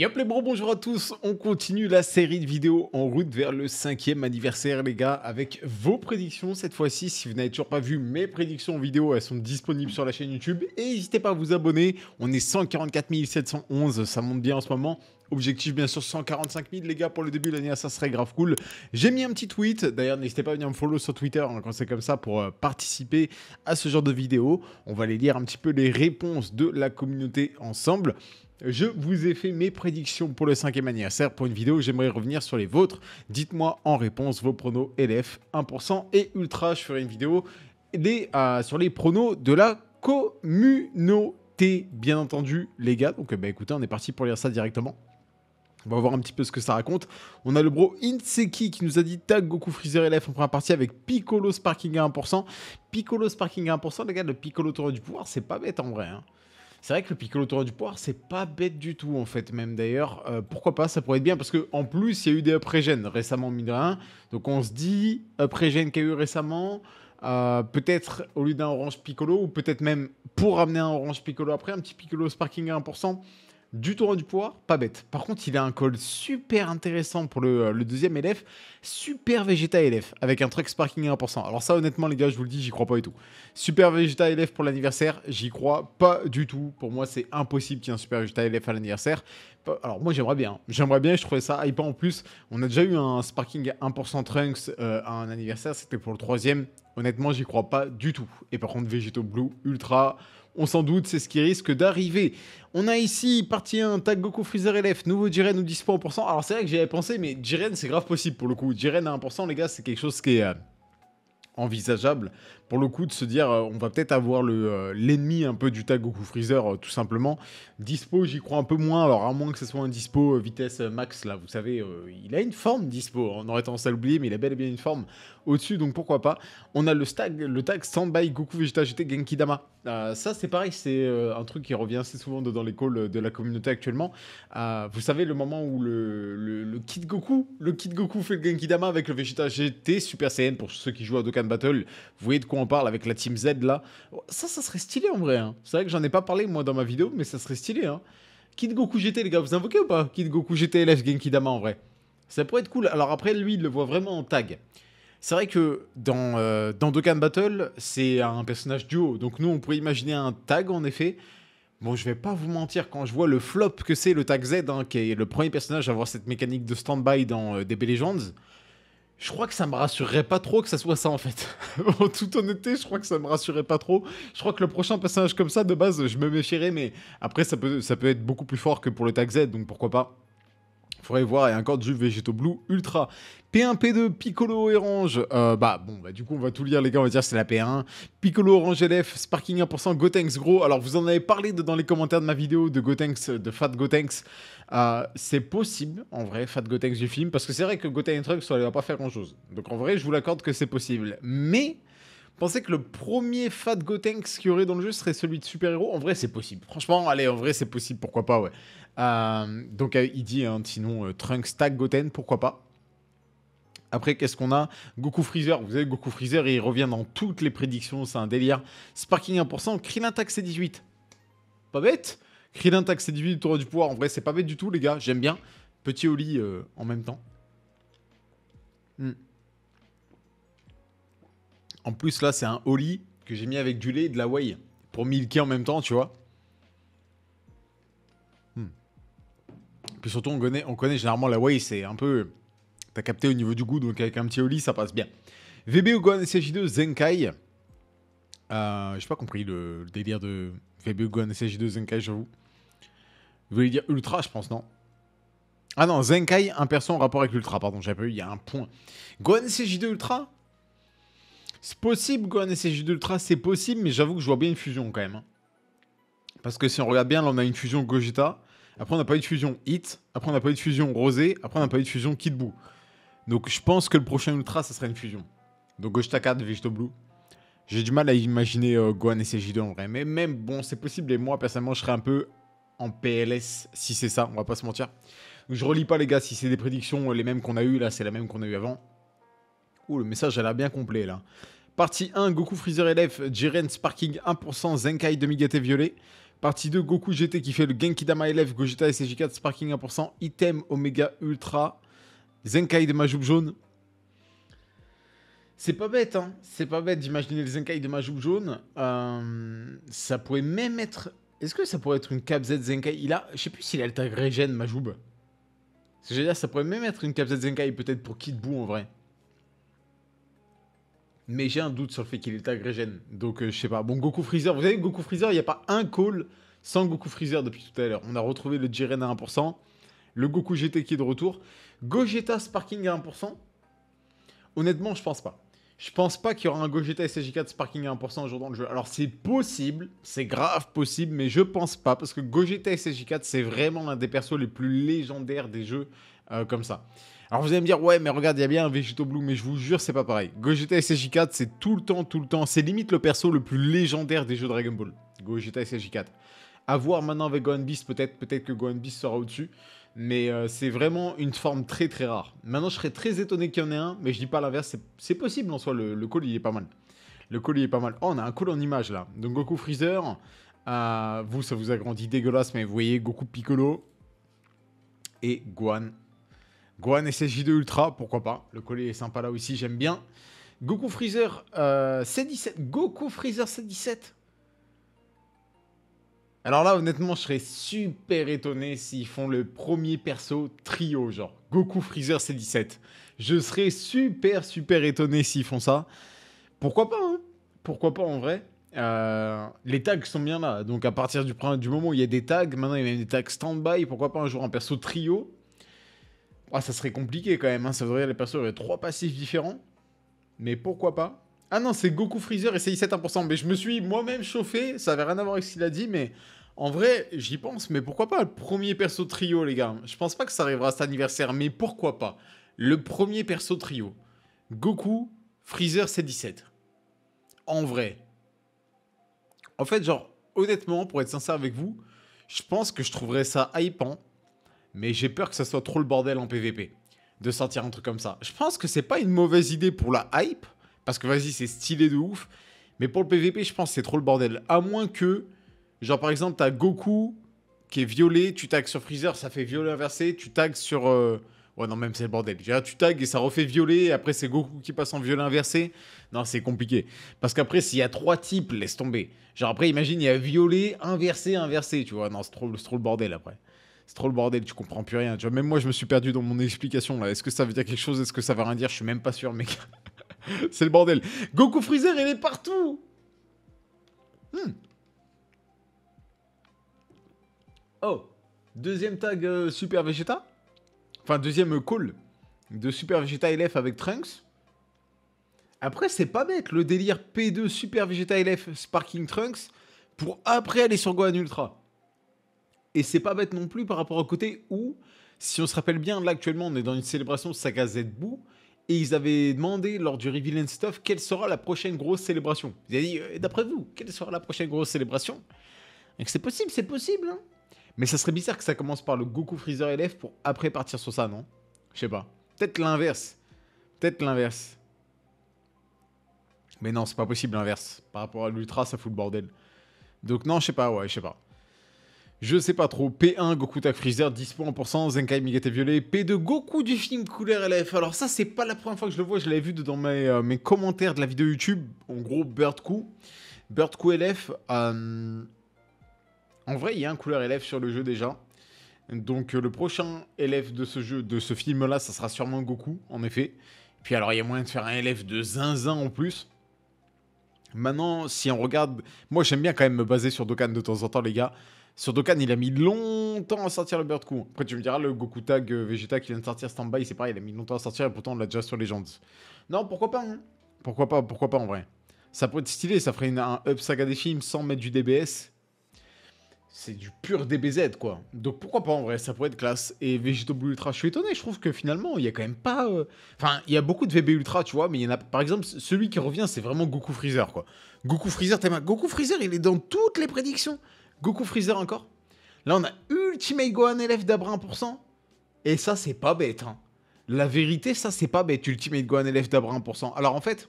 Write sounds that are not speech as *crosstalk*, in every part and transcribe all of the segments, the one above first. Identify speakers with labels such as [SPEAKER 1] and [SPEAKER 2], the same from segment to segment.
[SPEAKER 1] Yop les bros, bonjour à tous, on continue la série de vidéos en route vers le cinquième anniversaire les gars avec vos prédictions cette fois-ci, si vous n'avez toujours pas vu mes prédictions en vidéo, elles sont disponibles sur la chaîne YouTube et n'hésitez pas à vous abonner, on est 144 711, ça monte bien en ce moment, Objectif bien sûr 145 000 les gars pour le début de l'année, ah, ça serait grave cool. J'ai mis un petit tweet, d'ailleurs n'hésitez pas à venir me follow sur Twitter hein, quand c'est comme ça pour euh, participer à ce genre de vidéos, On va aller lire un petit peu les réponses de la communauté ensemble je vous ai fait mes prédictions pour le cinquième anniversaire. Pour une vidéo, j'aimerais revenir sur les vôtres. Dites-moi en réponse vos pronos LF 1% et Ultra. Je ferai une vidéo euh, sur les pronos de la communauté, bien entendu, les gars. Donc, ben, écoutez, on est parti pour lire ça directement. On va voir un petit peu ce que ça raconte. On a le bro Inseki qui nous a dit tag Goku Freezer LF en un parti avec Piccolo Sparking à 1%. Piccolo Sparking à 1%, les gars, le Piccolo Tour du Pouvoir, c'est pas bête en vrai. Hein. C'est vrai que le Piccolo Tour du Poire, c'est pas bête du tout, en fait, même d'ailleurs. Euh, pourquoi pas Ça pourrait être bien, parce qu'en plus, il y a eu des après-gènes récemment, mine de rien. Donc on se dit, après gènes qu'il y a eu récemment, euh, peut-être au lieu d'un orange Piccolo, ou peut-être même pour ramener un orange Piccolo après, un petit Piccolo Sparking à 1% du tournoi du pouvoir, pas bête. Par contre, il a un call super intéressant pour le, euh, deuxième élève, super Vegeta élève, avec un truc sparking à 1%. Alors ça, honnêtement, les gars, je vous le dis, j'y crois pas du tout. Super Vegeta élève pour l'anniversaire, j'y crois pas du tout. Pour moi, c'est impossible qu'il y ait un super Vegeta élève à l'anniversaire. Alors moi, j'aimerais bien, hein. j'aimerais bien, je trouvais ça hyper en plus. On a déjà eu un sparking à 1% Trunks euh, à un anniversaire, c'était pour le troisième. Honnêtement, j'y crois pas du tout. Et par contre, Vegeto Blue, ultra... On s'en doute, c'est ce qui risque d'arriver. On a ici partie 1, Tag Goku Freezer LF, nouveau Jiren ou dispo 1%. Alors c'est vrai que j'y pensé, mais Jiren c'est grave possible pour le coup. Jiren à 1%, les gars, c'est quelque chose qui est euh, envisageable. Pour le coup, de se dire, euh, on va peut-être avoir euh, l'ennemi le, un peu du Tag Goku Freezer, tout simplement. Dispo, j'y crois un peu moins. Alors à moins que ce soit un dispo vitesse max, là, vous savez, il a une forme dispo. On aurait tendance à l'oublier, mais il a bel et bien une forme au-dessus, donc pourquoi pas. On a le, tag, le tag Standby Goku Vegeta GT Genki Dama. Euh, ça, c'est pareil, c'est euh, un truc qui revient assez souvent dans les calls euh, de la communauté actuellement. vous savez, le moment où le, kit Goku, le Kid Goku fait le Genki Dama avec le Vegeta GT Super Saiyan pour ceux qui jouent à Dokkan Battle. Vous voyez de quoi on parle avec la Team Z là. Ça, ça serait stylé en vrai. Hein. C'est vrai que j'en ai pas parlé moi dans ma vidéo, mais ça serait stylé. Hein. Kid Goku GT, les gars, vous invoquez ou pas kit Goku GT LF Genki Dama en vrai. Ça pourrait être cool. Alors après, lui, il le voit vraiment en tag. C'est vrai que dans, euh, dans Dokkan Battle, c'est un personnage duo. Donc nous, on pourrait imaginer un tag, en effet. Bon, je vais pas vous mentir, quand je vois le flop que c'est le tag Z, hein, qui est le premier personnage à avoir cette mécanique de stand-by dans euh, DB Legends, je crois que ça me rassurerait pas trop que ça soit ça en fait. *laughs* en toute honnêteté, je crois que ça me rassurerait pas trop. Je crois que le prochain personnage comme ça, de base, je me méfierais, mais après, ça peut, ça peut être beaucoup plus fort que pour le tag Z, donc pourquoi pas faudrait voir, et encore du Végéto Blue Ultra. P1, P2, Piccolo et Orange. Euh, bah, bon, bah, du coup, on va tout lire, les gars. On va dire c'est la P1. Piccolo, Orange LF, Sparking 1%, Gotenks Gros. Alors, vous en avez parlé de, dans les commentaires de ma vidéo de Gotenks, de Fat Gotenks. Euh, c'est possible, en vrai, Fat Gotenks du film. Parce que c'est vrai que Gotenks Truck, ça ne va pas faire grand-chose. Donc, en vrai, je vous l'accorde que c'est possible. Mais. Pensez que le premier Fat Gotenks qu'il y aurait dans le jeu serait celui de super-héros En vrai, c'est possible. Franchement, allez, en vrai, c'est possible. Pourquoi pas, ouais. Euh, donc euh, il dit, hein, sinon, euh, Trunk, Stack Goten, pourquoi pas après, qu'est-ce qu'on a Goku Freezer. Vous avez Goku Freezer il revient dans toutes les prédictions. C'est un délire. Sparking 1%, Krillin Tax 18. Pas bête Krillin Tax 18, Tour du pouvoir. En vrai, c'est pas bête du tout, les gars. J'aime bien. Petit Oli en même temps. Hmm. En plus, là, c'est un Oli que j'ai mis avec du lait et de la whey. Pour milker en même temps, tu vois. Puis surtout, on connaît, on connaît généralement la Way, c'est un peu. T'as capté au niveau du goût, donc avec un petit Oli, ça passe bien. VB Gohan SJ2 Zenkai. Euh, J'ai pas compris le, délire de VB Gohan SJ2 Zenkai, j'avoue. Vous voulez dire Ultra, je pense, non Ah non, Zenkai, un perso en rapport avec l'Ultra, pardon, j'avais pas eu, il y a un point. Gohan SJ2 Ultra C'est possible, Gohan SJ2 Ultra, c'est possible, mais j'avoue que je vois bien une fusion quand même. Hein. Parce que si on regarde bien, là on a une fusion Gogeta. Après, on n'a pas eu de fusion hit. Après, on n'a pas eu de fusion rosé. Après, on n'a pas eu de fusion Buu. Donc, je pense que le prochain ultra, ça sera une fusion. Donc, Ghost de Vegeto Blue. J'ai du mal à imaginer euh, Gohan et CJ2 en vrai. Mais même, bon, c'est possible. Et moi, personnellement, je serais un peu en PLS si c'est ça. On va pas se mentir. Donc, je relis pas, les gars, si c'est des prédictions, euh, les mêmes qu'on a eu, Là, c'est la même qu'on a eu avant. Ouh, le message a l'air bien complet là. Partie 1, Goku Freezer LF, Jiren Sparking 1%, Zenkai Demigate Violet. Partie 2, Goku GT qui fait le Genki Dama élève Gogeta SG4, Sparking 1%, Item Omega Ultra, Zenkai de Majoub Jaune. C'est pas bête, hein. C'est pas bête d'imaginer le Zenkai de Majoub Jaune. Euh, ça pourrait même être. Est-ce que ça pourrait être une Cap Z Zenkai Il a. Je sais plus s'il a le tag Regen Majoub. C'est-à-dire, ça pourrait même être une Cap Zenkai, peut-être pour Kid Buu en vrai mais j'ai un doute sur le fait qu'il est agrégène. Donc, euh, je sais pas. Bon, Goku Freezer, vous savez, Goku Freezer, il n'y a pas un call sans Goku Freezer depuis tout à l'heure. On a retrouvé le Jiren à 1%, le Goku GT qui est de retour. Gogeta Sparking à 1%. Honnêtement, je pense pas. Je pense pas qu'il y aura un Gogeta ssj 4 Sparking à 1% aujourd'hui dans le jeu. Alors c'est possible, c'est grave possible, mais je pense pas parce que Gogeta ssj 4 c'est vraiment l'un des persos les plus légendaires des jeux euh, comme ça. Alors vous allez me dire, ouais, mais regarde, il y a bien un Vegito Blue, mais je vous jure, c'est pas pareil. Gogeta ssj 4 c'est tout le temps, tout le temps, c'est limite le perso le plus légendaire des jeux Dragon Ball. Gogeta ssj 4 A voir maintenant avec Gohan Beast, peut-être peut être que Gohan Beast sera au-dessus, mais euh, c'est vraiment une forme très très rare. Maintenant, je serais très étonné qu'il y en ait un, mais je dis pas l'inverse, c'est possible en soi, le, le il est pas mal. Le call il est pas mal. Oh, on a un col en image là. Donc Goku Freezer, euh, vous ça vous a grandi dégueulasse, mais vous voyez Goku Piccolo et Gohan Gohan SSJ2 Ultra, pourquoi pas. Le collier est sympa là aussi, j'aime bien. Goku Freezer euh, C17. Goku Freezer C17. Alors là, honnêtement, je serais super étonné s'ils font le premier perso trio, genre Goku Freezer C17. Je serais super, super étonné s'ils font ça. Pourquoi pas, hein. Pourquoi pas en vrai euh, les tags sont bien là, donc à partir du, moment où il y a des tags, maintenant il y a des tags standby. by pourquoi pas un jour un perso trio ah, ça serait compliqué quand même, hein. ça voudrait dire les persos auraient trois passifs différents. Mais pourquoi pas Ah non, c'est Goku Freezer et C-17 1%. Mais je me suis moi-même chauffé, ça avait rien à voir avec ce qu'il a dit, mais en vrai, j'y pense, mais pourquoi pas le premier perso trio, les gars Je pense pas que ça arrivera à cet anniversaire, mais pourquoi pas Le premier perso trio. Goku, Freezer, C17. En vrai. En fait, genre, honnêtement, pour être sincère avec vous, je pense que je trouverais ça hypant mais j'ai peur que ça soit trop le bordel en PVP de sortir un truc comme ça. Je pense que c'est pas une mauvaise idée pour la hype, parce que vas-y, c'est stylé de ouf, mais pour le PVP, je pense que c'est trop le bordel. À moins que, genre par exemple, t'as Goku qui est violet, tu tags sur Freezer, ça fait violet inversé, tu tags sur. Euh, ouais, non, même c'est le bordel. Tu tags et ça refait violet, après c'est Goku qui passe en violet inversé. Non, c'est compliqué. Parce qu'après, s'il y a trois types, laisse tomber. Genre après, imagine, il y a violet, inversé, inversé, tu vois. Non, c'est trop, trop le bordel après c'est trop le bordel, tu comprends plus rien. même moi, je me suis perdu dans mon explication là. Est-ce que ça veut dire quelque chose Est-ce que ça va rien dire Je suis même pas sûr, mec. *laughs* c'est le bordel. Goku Freezer, il est partout hmm. Oh Deuxième tag euh, Super Vegeta Enfin, deuxième euh, call de Super Vegeta LF avec Trunks. Après, c'est pas bête le délire P2 Super Vegeta LF Sparking Trunks pour après aller sur Gohan Ultra. Et c'est pas bête non plus par rapport au côté où, si on se rappelle bien, là actuellement on est dans une célébration saga z et ils avaient demandé lors du Reveal Stuff quelle sera la prochaine grosse célébration. Ils avaient dit, euh, d'après vous, quelle sera la prochaine grosse célébration que c'est possible, c'est possible. Hein. Mais ça serait bizarre que ça commence par le Goku Freezer élève pour après partir sur ça, non Je sais pas. Peut-être l'inverse. Peut-être l'inverse. Mais non, c'est pas possible l'inverse. Par rapport à l'Ultra, ça fout le bordel. Donc non, je sais pas, ouais, je sais pas je sais pas trop, P1 Goku Tag Freezer, dispo en Zenkai Migate Violet, P2 Goku du film Couleur LF. Alors ça, c'est pas la première fois que je le vois, je l'avais vu dans mes, euh, commentaires de la vidéo YouTube, en gros Bird Coup. Bird Coup LF, euh, en vrai, il y a un Couleur LF sur le jeu déjà. Donc euh, le prochain élève de ce jeu, de ce film-là, ça sera sûrement Goku, en effet. Puis alors, il y a moyen de faire un élève de zinzin en plus. Maintenant, si on regarde, moi j'aime bien quand même me baser sur Dokkan de temps en temps, les gars. Sur Dokkan, il a mis longtemps à sortir le Bird Coup. Après, tu me diras, le Goku Tag euh, Vegeta qui vient de sortir Standby, c'est pareil, il a mis longtemps à sortir et pourtant on l'a déjà sur Legends. Non, pourquoi pas hein. Pourquoi pas, pourquoi pas en vrai Ça pourrait être stylé, ça ferait une, un up saga des films sans mettre du DBS. C'est du pur DBZ quoi. Donc pourquoi pas en vrai, ça pourrait être classe. Et Vegeta Blue Ultra, je suis étonné, je trouve que finalement, il y a quand même pas. Euh, enfin, il y a beaucoup de VB Ultra, tu vois, mais il y en a. Par exemple, celui qui revient, c'est vraiment Goku Freezer quoi. Goku Freezer, t'aimes Goku Freezer, il est dans toutes les prédictions. Goku Freezer encore. Là, on a Ultimate Gohan élève d'Abra 1%. Et ça, c'est pas bête. Hein. La vérité, ça, c'est pas bête. Ultimate Gohan élève d'Abra 1%. Alors en fait,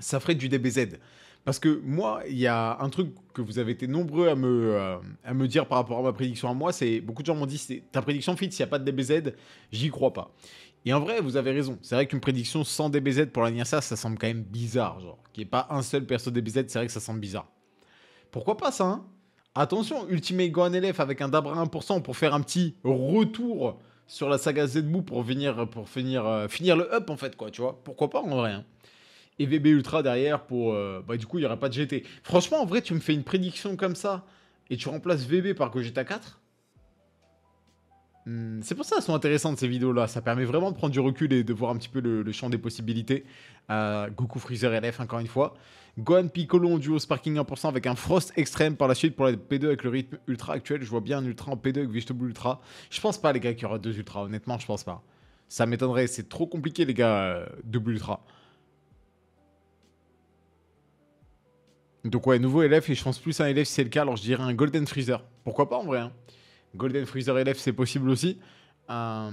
[SPEAKER 1] ça ferait du DBZ. Parce que moi, il y a un truc que vous avez été nombreux à me, euh, me dire par rapport à ma prédiction à moi, c'est beaucoup de gens m'ont dit c'est ta prédiction fit, s'il n'y a pas de DBZ, j'y crois pas. Et en vrai, vous avez raison. C'est vrai qu'une prédiction sans DBZ pour la ça semble quand même bizarre. Genre, qu'il n'y ait pas un seul perso DBZ, c'est vrai que ça semble bizarre. Pourquoi pas ça hein? Attention, Ultimate LF avec un Dabra 1% pour faire un petit retour sur la saga z pour venir pour finir euh, finir le up en fait quoi, tu vois. Pourquoi pas en vrai. Hein. Et VB Ultra derrière pour euh, bah du coup, il y aurait pas de GT. Franchement, en vrai, tu me fais une prédiction comme ça et tu remplaces VB par Gogeta 4 Hmm, c'est pour ça qu'elles sont intéressantes ces vidéos-là. Ça permet vraiment de prendre du recul et de voir un petit peu le, champ des possibilités. Euh, Goku Freezer LF, encore une fois. Gohan Piccolo duo Sparking 1% avec un Frost extrême par la suite pour la P2 avec le rythme ultra actuel. Je vois bien un ultra en P2 avec Vegetable Ultra. Je pense pas, les gars, qu'il y aura deux ultras. Honnêtement, je pense pas. Ça m'étonnerait. C'est trop compliqué, les gars, euh, double ultra. Donc, ouais, nouveau LF et je pense plus un LF si c'est le cas. Alors, je dirais un Golden Freezer. Pourquoi pas en vrai hein Golden Freezer LF, c'est possible aussi. Euh,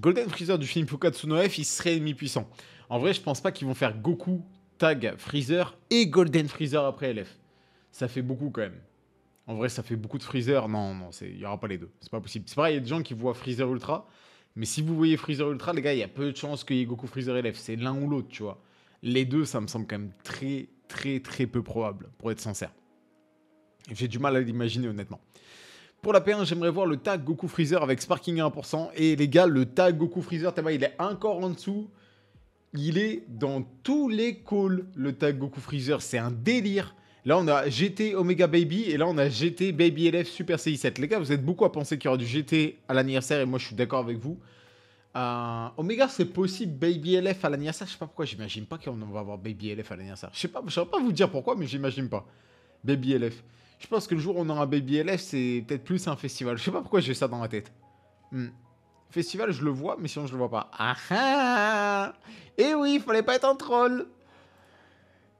[SPEAKER 1] Golden Freezer du film Fukatsu no F, il serait demi puissant En vrai, je pense pas qu'ils vont faire Goku, Tag, Freezer et Golden Freezer après LF. Ça fait beaucoup quand même. En vrai, ça fait beaucoup de Freezer. Non, non, il y aura pas les deux. C'est pas possible. C'est pareil, il y a des gens qui voient Freezer Ultra. Mais si vous voyez Freezer Ultra, les gars, il y a peu de chances qu'il y ait Goku Freezer LF. C'est l'un ou l'autre, tu vois. Les deux, ça me semble quand même très, très, très peu probable, pour être sincère. J'ai du mal à l'imaginer, honnêtement. Pour la P1, j'aimerais voir le tag Goku Freezer avec Sparking à 1%. Et les gars, le tag Goku Freezer, t'as il est encore en dessous. Il est dans tous les calls, le tag Goku Freezer. C'est un délire. Là, on a GT Omega Baby et là, on a GT Baby LF Super CI7. Les gars, vous êtes beaucoup à penser qu'il y aura du GT à l'anniversaire et moi, je suis d'accord avec vous. Euh, Omega, c'est possible Baby LF à l'anniversaire. Je sais pas pourquoi, j'imagine pas qu'on va avoir Baby LF à l'anniversaire. Je sais pas, je saurais pas vous dire pourquoi, mais j'imagine pas. Baby LF. Je pense que le jour où on aura Baby LF, c'est peut-être plus un festival. Je sais pas pourquoi j'ai ça dans ma tête. Hmm. Festival, je le vois, mais sinon je le vois pas. Ah ah Eh oui, fallait pas être un troll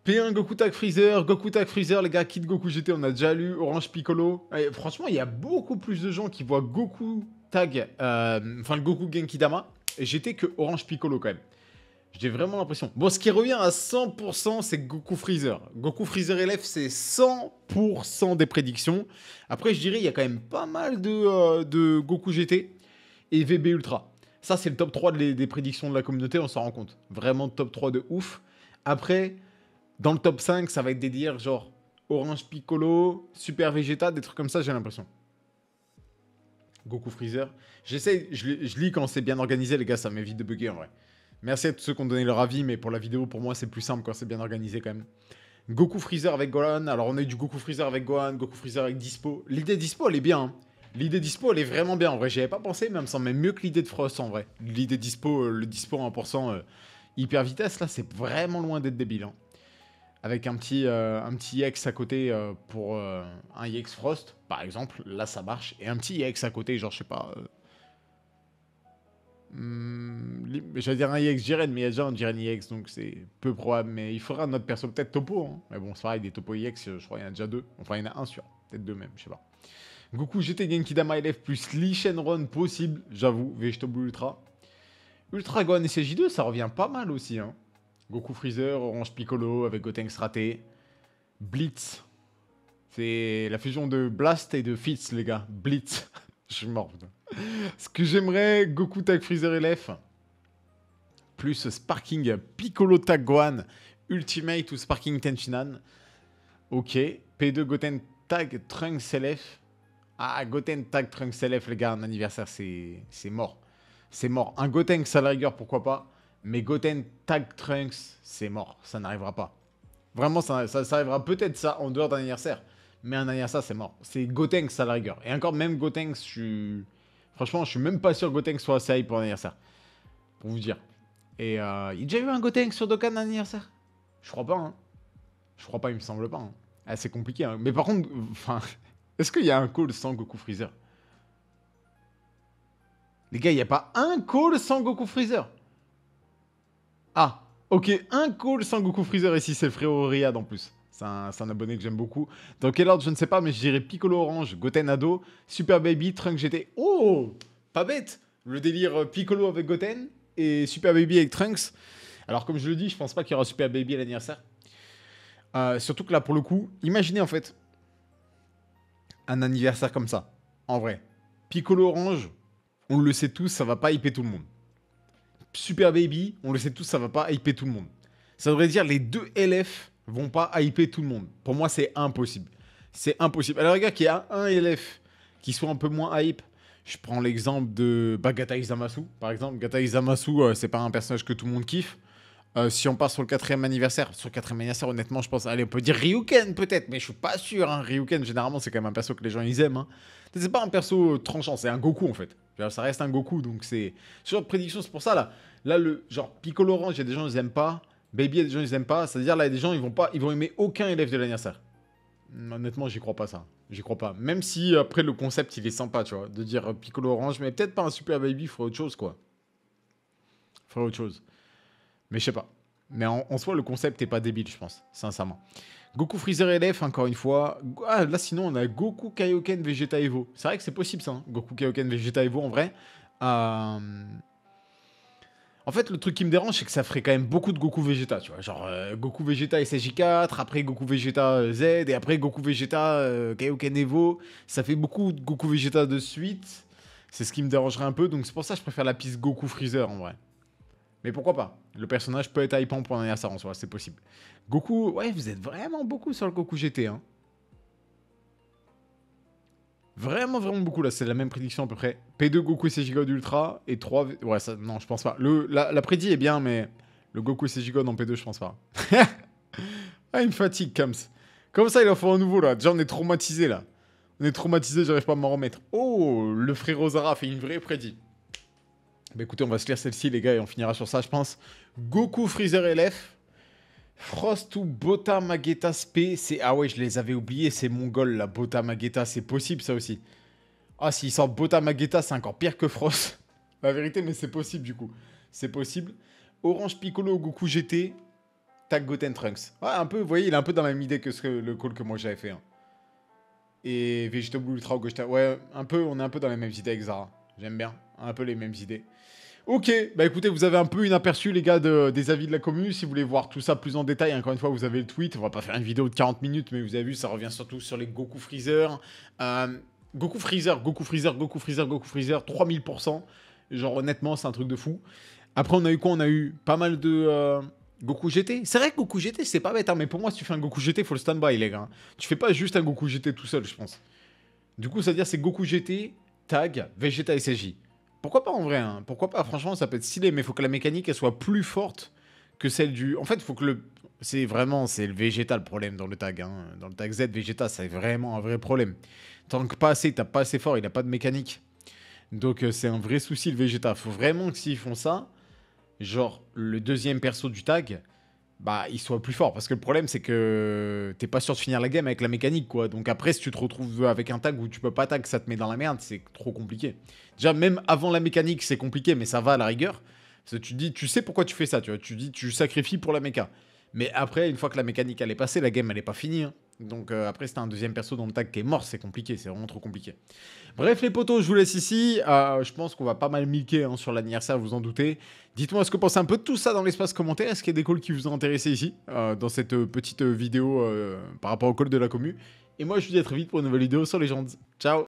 [SPEAKER 1] P1, Goku Tag Freezer, Goku Tag Freezer, les gars, Kid Goku GT, on a déjà lu, Orange Piccolo. franchement, il y a beaucoup plus de gens qui voient Goku Tag, euh, enfin le Goku Genki Dama, GT que Orange Piccolo quand même. J'ai vraiment l'impression. Bon, ce qui revient à 100%, c'est Goku Freezer. Goku Freezer LF, c'est 100% des prédictions. Après, je dirais, il y a quand même pas mal de, euh, Goku GT et VB Ultra. Ça, c'est le top 3 des, prédictions de la communauté, on s'en rend compte. Vraiment top 3 de ouf. Après, dans le top 5, ça va être des dires genre Orange Piccolo, Super Vegeta, des trucs comme ça, j'ai l'impression. Goku Freezer. J'essaie, je, je, lis quand c'est bien organisé, les gars, ça m'évite de bugger en vrai. Merci à tous ceux qui ont donné leur avis, mais pour la vidéo, pour moi, c'est plus simple quand c'est bien organisé quand même. Goku Freezer avec Gohan. Alors, on a eu du Goku Freezer avec Gohan, Goku Freezer avec Dispo. L'idée Dispo, elle est bien. Hein. L'idée Dispo, elle est vraiment bien. En vrai, j'y avais pas pensé, mais elle me semble même mieux que l'idée de Frost en vrai. L'idée Dispo, euh, le Dispo 1% euh, hyper vitesse, là, c'est vraiment loin d'être débile. Hein. Avec un petit, euh, un petit à côté pour un X Frost, par exemple, là ça marche. Et un petit X à côté, genre je sais pas, je hmm, J'allais dire un EX Jiren, mais il y a déjà un Jiren donc c'est peu probable. Mais il faudra autre perso, peut-être Topo. Hein. Mais bon, c'est pareil, des Topo EX je crois il y en a déjà deux. Enfin, il y en a un sûr. Peut-être deux même, je sais pas. Goku GT Genki Dama plus Lee run possible, j'avoue, Vegetobu Ultra. Ultra Gohan et CJ2, ça revient pas mal aussi. Hein. Goku Freezer, Orange Piccolo avec Gotenks raté. Blitz. C'est la fusion de Blast et de Fitz, les gars. Blitz. *laughs* je suis mort, ce que j'aimerais, Goku tag Freezer LF, plus Sparking Piccolo tag Gohan, Ultimate ou Sparking Tenchinan. Ok. P2 Goten tag Trunks LF, Ah, Goten tag Trunks LF, les gars, un anniversaire, c'est mort. C'est mort. Un Goten, ça la rigueur, pourquoi pas. Mais Goten tag Trunks, c'est mort. Ça n'arrivera pas. Vraiment, ça, ça, arrivera peut-être ça en dehors d'un anniversaire. Mais un anniversaire, c'est mort. C'est Goten à la rigueur. Et encore, même Goten je suis. Franchement, je suis même pas sûr que Gotenks soit assez pour anniversaire, Pour vous dire. Et euh, il y a déjà eu un Gotenks sur Dokkan anniversaire Je crois pas, hein. Je crois pas, il me semble pas. Hein. Ah, c'est compliqué, hein. Mais par contre, *laughs* enfin, est-ce qu'il y a un call sans Goku Freezer Les gars, il n'y a pas un call sans Goku Freezer Ah, ok, un call sans Goku Freezer et si c'est le en plus. C'est un, abonné que j'aime beaucoup. Dans quel ordre, je ne sais pas, mais je dirais Piccolo Orange, Goten Ado, Super Baby, Trunks GT. Oh Pas bête Le délire Piccolo avec Goten et Super Baby avec Trunks. Alors, comme je le dis, je pense pas qu'il y aura Super Baby à l'anniversaire. Euh, surtout que là, pour le coup, imaginez en fait un anniversaire comme ça. En vrai, Piccolo Orange, on le sait tous, ça va pas hyper tout le monde. Super Baby, on le sait tous, ça va pas hyper tout le monde. Ça devrait dire les deux LF vont pas hyper tout le monde. Pour moi, c'est impossible. C'est impossible. Alors, regarde, qu'il y a un élève qui soit un peu moins hype. Je prends l'exemple de bah, Gataï Zamasu, par exemple. Gata Zamasu, euh, c'est pas un personnage que tout le monde kiffe. Euh, si on passe sur le quatrième anniversaire, sur le quatrième anniversaire, honnêtement, je pense, allez, on peut dire Ryuken peut-être, mais je suis pas sûr. Hein. Ryuken, généralement, c'est quand même un perso que les gens ils aiment. Hein. C'est pas un perso euh, tranchant, c'est un Goku en fait. Ça reste un Goku, donc c'est. Sur prédiction, c'est pour ça là. Là, le genre Piccolo Orange, il y a des gens qui n'aiment pas. Baby, il y a des gens ils aiment pas. C'est-à-dire là, il y a des gens ils vont pas, ils vont aimer aucun élève de l'anniversaire. Hum, honnêtement, j'y crois pas ça. J'y crois pas. Même si après le concept il est sympa, tu vois, de dire euh, Piccolo Orange, mais peut-être pas un Super Baby, il faudrait autre chose quoi. Il faudrait autre chose. Mais je sais pas. Mais en, soi, le concept est pas débile, je pense, sincèrement. Goku Freezer élève, encore une fois. Ah, là, sinon, on a Goku Kaioken Vegeta Evo. C'est vrai que c'est possible, ça. Hein. Goku Kaioken Vegeta Evo, en vrai. Euh... En fait, le truc qui me dérange, c'est que ça ferait quand même beaucoup de Goku Vegeta, tu vois. Genre euh, Goku Vegeta ssj 4 après Goku Vegeta euh, Z, et après Goku Vegeta euh, Kaioken Ça fait beaucoup de Goku Vegeta de suite. C'est ce qui me dérangerait un peu, donc c'est pour ça que je préfère la piste Goku Freezer en vrai. Mais pourquoi pas Le personnage peut être hypant pour un ça, en soi, c'est possible. Goku, ouais, vous êtes vraiment beaucoup sur le Goku GT, hein. Vraiment, vraiment beaucoup là. C'est la même prédiction à peu près. P2 Goku et God Ultra et 3. Ouais, ça, non, je pense pas. Le, la, prédit est bien, mais le Goku et God en P2, je pense pas. *laughs* ah, une fatigue, Kams. Comme ça, il en faut un nouveau là. Déjà, on est traumatisé là. On est traumatisé, j'arrive pas à m'en remettre. Oh, le frère Rosara fait une vraie prédit. Bah écoutez, on va se lire celle-ci, les gars, et on finira sur ça, je pense. Goku Freezer LF. Frost ou Bota SP, c'est... Ah ouais, je les avais oubliés, c'est mongol, la Bota c'est possible ça aussi. Ah, s'il sort Bota c'est encore pire que Frost. *laughs* la vérité, mais c'est possible du coup. C'est possible. Orange Piccolo Goku GT, Tag Goten Trunks. Ouais, un peu, vous voyez, il est un peu dans la même idée que, ce que le call que moi j'avais fait. Hein. Et Vegeta Blue Ultra Ouais, un peu, on est un peu dans les mêmes idées avec Zara. J'aime bien, un peu les mêmes idées. Ok, bah écoutez, vous avez un peu une aperçu, les gars, des avis de la commune. Si vous voulez voir tout ça plus en détail, encore une fois, vous avez le tweet. On va pas faire une vidéo de 40 minutes, mais vous avez vu, ça revient surtout sur les Goku Freezer. Euh, Goku Freezer, Goku Freezer, Goku Freezer, Goku Freezer, 3000%. Genre, honnêtement, c'est un truc de fou. Après, on a eu quoi On a eu pas mal de. Euh, Goku GT. C'est vrai que Goku GT, c'est pas bête, hein, mais pour moi, si tu fais un Goku GT, faut le stand-by, les gars. Tu fais pas juste un Goku GT tout seul, je pense. Du coup, ça veut dire c'est Goku GT, tag, Vegeta SSJ. Pourquoi pas en vrai hein. Pourquoi pas Franchement, ça peut être stylé, mais il faut que la mécanique elle soit plus forte que celle du. En fait, il faut que le. C'est vraiment c'est le végétal le problème dans le tag. Hein. Dans le tag Z, végétal, c'est vraiment un vrai problème. Tant que pas assez, t'as pas assez fort, il a pas de mécanique. Donc euh, c'est un vrai souci le végétal. Faut vraiment que s'ils font ça, genre le deuxième perso du tag, bah, ils soit plus fort Parce que le problème, c'est que t'es pas sûr de finir la game avec la mécanique, quoi. Donc après, si tu te retrouves avec un tag où tu peux pas tag, ça te met dans la merde, c'est trop compliqué. Déjà, même avant la mécanique, c'est compliqué, mais ça va à la rigueur. c'est tu dis, tu sais pourquoi tu fais ça, tu vois. Tu dis, tu sacrifies pour la méca. Mais après, une fois que la mécanique, elle est passée, la game, elle est pas finie. Hein. Donc euh, après, c'est un deuxième perso dans le tag qui est mort, c'est compliqué, c'est vraiment trop compliqué. Bref, les potos, je vous laisse ici. Euh, je pense qu'on va pas mal milquer hein, sur l'anniversaire, vous en doutez. Dites-moi ce que vous pensez un peu de tout ça dans l'espace commentaire. Est-ce qu'il y a des calls qui vous ont intéressé ici, euh, dans cette petite vidéo par rapport au call de la commu Et moi, je vous dis à très vite pour une nouvelle vidéo sur gens. Ciao